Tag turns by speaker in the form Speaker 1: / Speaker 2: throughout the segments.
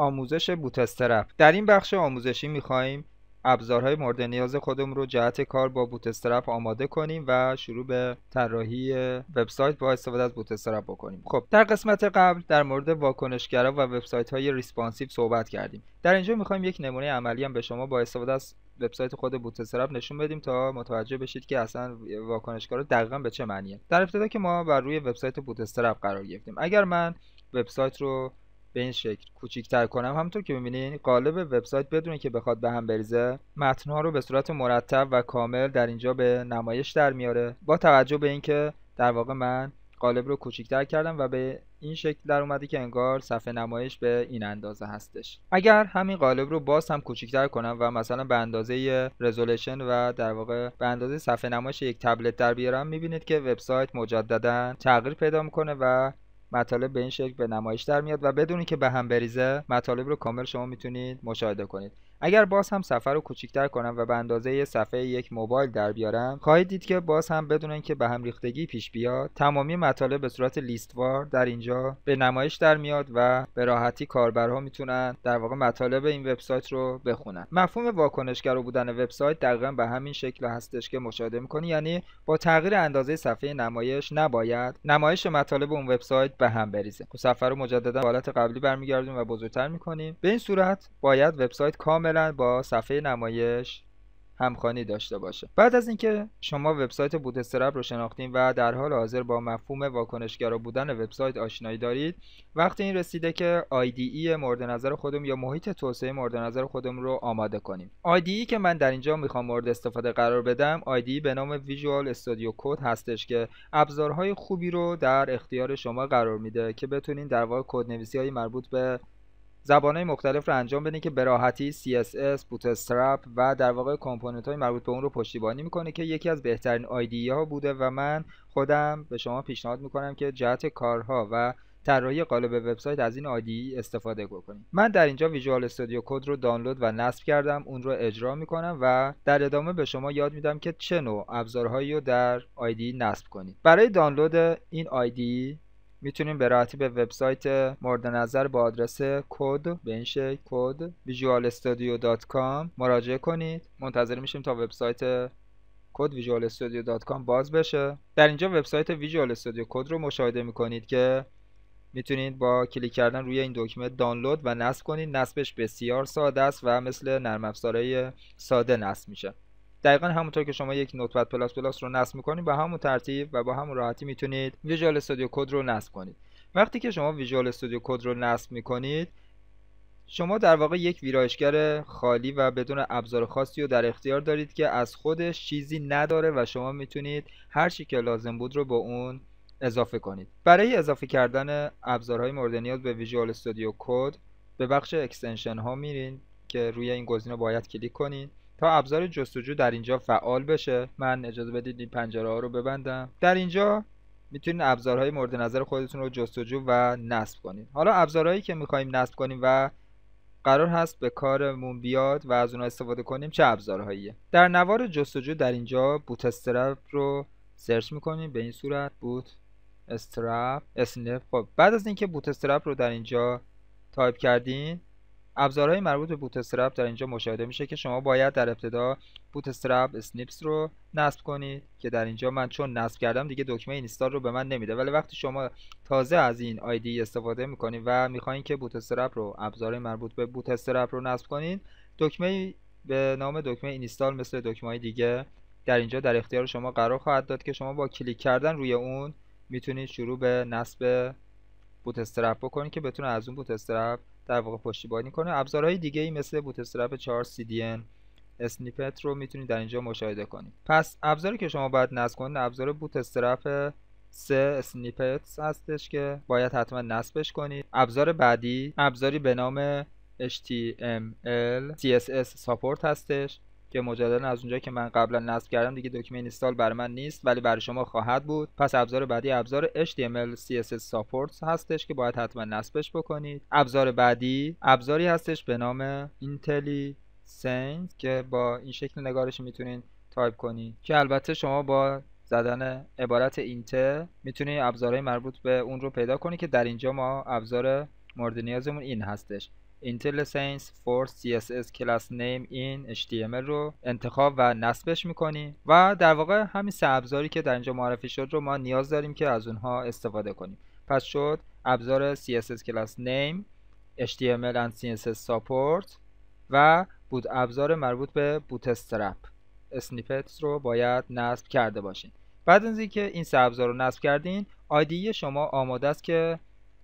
Speaker 1: آموزش بوتسترپ در این بخش آموزشی میخواهیم ابزارهای مورد نیاز خودمون رو جهت کار با بوتسترپ آماده کنیم و شروع به طراحی وبسایت با استفاده از بوتسترپ بکنیم خب در قسمت قبل در مورد واکنشگرا و وبسایت های ریسپانسیو صحبت کردیم در اینجا میخوایم یک نمونه عملی هم به شما با استفاده از وبسایت خود بوتسترپ نشون بدیم تا متوجه بشید که اصلا واکنشگرا دقیقا به چه معنیه در ابتدا که ما بر روی وبسایت بوتسترپ قرار گرفتیم اگر من وبسایت رو به این شکل کوچیک‌تر کنم همونطور که می‌بینید قالب یعنی وبسایت بدون که بخواد به هم بریزه متن‌ها رو به صورت مرتب و کامل در اینجا به نمایش در میاره با توجه به اینکه در واقع من قالب رو کوچیک‌تر کردم و به این شکل در اومده که انگار صفحه نمایش به این اندازه هستش اگر همین قالب رو باز هم کوچیک‌تر کنم و مثلا به اندازه رزولوشن و در واقع به اندازه صفحه نمایش یک تبلت در بیارم می‌بینید که وبسایت مجددا تغییر پیدا می‌کنه و مطالب به این شکل به نمایش در میاد و بدون که به هم بریزه مطالب رو کامل شما میتونید مشاهده کنید اگر باز هم سفر رو کوچیکتر کنم و به اندازه صفحه یک موبایل در بیارم خواهید دید که باز هم بدون اینکه به هم ریختگی پیش بیاد تمامی مطالب به صورت لیستوار در اینجا به نمایش در میاد و به راحتی کاربرها میتونن در واقع مطالب این وبسایت رو بخونن مفهوم واکنشگر بودن وبسایت دقیقا به همین شکل هستش که مشاهده میکنی یعنی با تغییر اندازه صفحه نمایش نباید نمایش مطالب اون وبسایت به هم بریزه سفر رو مجددا حالت قبلی برمیگردیم و بزرگتر میکنیم به این صورت باید وبسایت کامل کاملا با صفحه نمایش همخوانی داشته باشه بعد از اینکه شما وبسایت استراب رو شناختین و در حال حاضر با مفهوم واکنشگرا بودن وبسایت آشنایی دارید وقتی این رسیده که IDE مورد نظر خودم یا محیط توسعه مورد نظر خودم رو آماده کنیم IDE که من در اینجا میخوام مورد استفاده قرار بدم IDE به نام Visual Studio Code هستش که ابزارهای خوبی رو در اختیار شما قرار میده که بتونین در واقع کدنویسی های مربوط به زبانهای مختلف رو انجام بدین که براحتی CSS, Bootstrap و در واقع کامپوننت های مربوط به اون رو پشتیبانی میکنه که یکی از بهترین آیدی ها بوده و من خودم به شما پیشنهاد میکنم که جهت کارها و طراحی قالب وبسایت از این آیدی استفاده بکنید من در اینجا ویژوال استودیو کد رو دانلود و نصب کردم اون رو اجرا میکنم و در ادامه به شما یاد میدم که چه نوع ابزارهایی رو در آیدی نصب کنید برای دانلود این آیدی میتونیم به راحتی به وبسایت مورد نظر با آدرس کد به این شکل کد visualstudio.com مراجعه کنید منتظر میشیم تا وبسایت کد visualstudio.com باز بشه در اینجا وبسایت ویژوال استودیو کد رو مشاهده میکنید که میتونید با کلیک کردن روی این دکمه دانلود و نصب کنید نصبش بسیار ساده است و مثل نرم افزارهای ساده نصب میشه دقیقا همونطور که شما یک نطبت پلاس پلاس رو نصب میکنید به همون ترتیب و با همون راحتی میتونید ویژوال استودیو کد رو نصب کنید وقتی که شما ویژوال استودیو کد رو نصب میکنید شما در واقع یک ویرایشگر خالی و بدون ابزار خاصی رو در اختیار دارید که از خودش چیزی نداره و شما میتونید هر چی که لازم بود رو با اون اضافه کنید برای اضافه کردن ابزارهای مورد نیاز به ویژوال استودیو کد به بخش اکستنشن ها میرین که روی این گزینه باید کلیک کنید تا ابزار جستجو در اینجا فعال بشه من اجازه بدید این پنجره ها رو ببندم در اینجا میتونید ابزارهای مورد نظر خودتون رو جستجو و نصب کنید حالا ابزارهایی که میخوایم نصب کنیم و قرار هست به کارمون بیاد و از اونها استفاده کنیم چه ابزارهاییه در نوار جستجو در اینجا بوت استرپ رو سرچ میکنیم به این صورت بوت استرپ اسنپ خب بعد از اینکه بوت استرپ رو در اینجا تایپ کردین ابزارهای مربوط به بوت در اینجا مشاهده میشه که شما باید در ابتدا بوت استرپ اسنیپس رو نصب کنید که در اینجا من چون نصب کردم دیگه دکمه اینستال رو به من نمیده ولی وقتی شما تازه از این آیدی استفاده میکنید و میخواین که بوت رو ابزارهای مربوط به بوت رو نصب کنید دکمه به نام دکمه اینستال مثل دکمه های دیگه در اینجا در اختیار شما قرار خواهد داد که شما با کلیک کردن روی اون میتونید شروع به نصب بوت استرپ بکنید که بتونه از اون بوت استرپ در واقع پشتیبانی کنه ابزارهای دیگه ای مثل استرپ 4 CDN اسنیپت رو میتونید در اینجا مشاهده کنید پس ابزاری که شما باید نصب کنید ابزار استرپ 3 اسنیپتس هستش که باید حتما نصبش کنید ابزار بعدی ابزاری به نام HTML CSS ساپورت هستش که مجددا از اونجا که من قبلا نصب کردم دیگه دکمه اینستال بر من نیست ولی برای شما خواهد بود پس ابزار بعدی ابزار HTML CSS Supports هستش که باید حتما نصبش بکنید ابزار بعدی ابزاری هستش به نام اینتلی سنس که با این شکل نگارش میتونید تایپ کنید که البته شما با زدن عبارت اینتر میتونید ابزارهای مربوط به اون رو پیدا کنید که در اینجا ما ابزار مورد نیازمون این هستش IntelliSense for CSS کلاس Name این HTML رو انتخاب و نصبش میکنیم و در واقع همین سه ابزاری که در اینجا معرفی شد رو ما نیاز داریم که از اونها استفاده کنیم پس شد ابزار CSS کلاس Name HTML and CSS support و بود ابزار مربوط به Bootstrap Snippets رو باید نصب کرده باشین بعد از اینکه این سه ابزار رو نصب کردین آیدی شما آماده است که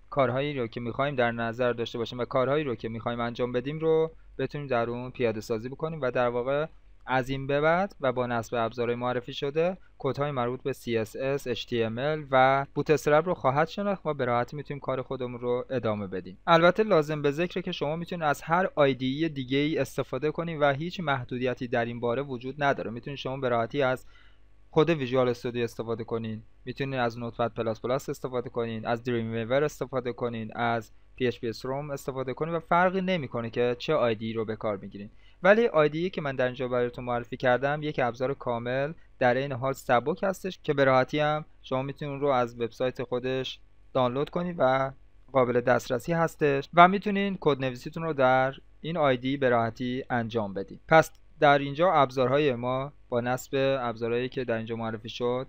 Speaker 1: کارهایی رو که میخوایم در نظر داشته باشیم و کارهایی رو که میخوایم انجام بدیم رو بتونیم در اون پیاده سازی بکنیم و در واقع از این به بعد و با نصب ابزارهای معرفی شده های مربوط به CSS, HTML و Bootstrap رو خواهد شناخت و به راحتی میتونیم کار خودمون رو ادامه بدیم. البته لازم به ذکره که شما میتونید از هر IDE دیگه ای استفاده کنید و هیچ محدودیتی در این باره وجود نداره. میتونید شما به راحتی از کد ویژوال استودیو استفاده کنین میتونین از نوتپد پلاس پلاس استفاده کنین از دریم ویور استفاده کنین از پی اچ پی استفاده کنین و فرقی نمیکنه که چه آیدی رو به کار میگیرین ولی آیدی که من در اینجا براتون معرفی کردم یک ابزار کامل در این حال سبک هستش که به راحتی هم شما میتونین رو از وبسایت خودش دانلود کنین و قابل دسترسی هستش و میتونین کد نویسیتون رو در این آیدی به راحتی انجام بدین پس در اینجا ابزارهای ما با نصب ابزارهایی که در اینجا معرفی شد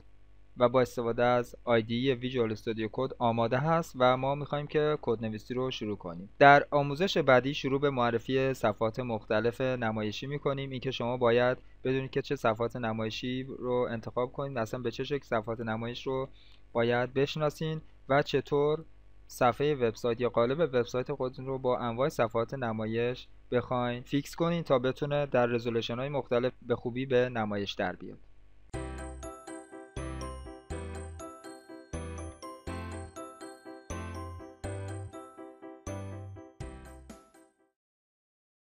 Speaker 1: و با استفاده از آیدی ویژوال استودیو کد آماده هست و ما میخوایم که کود نویسی رو شروع کنیم در آموزش بعدی شروع به معرفی صفحات مختلف نمایشی میکنیم اینکه شما باید بدونید که چه صفحات نمایشی رو انتخاب کنید اصلا به چه شکل صفحات نمایش رو باید بشناسین و چطور صفحه وبسایت یا قالب وبسایت خودتون رو با انواع صفحات نمایش بخواین فیکس کنین تا بتونه در رزولوشن های مختلف به خوبی به نمایش در بیاد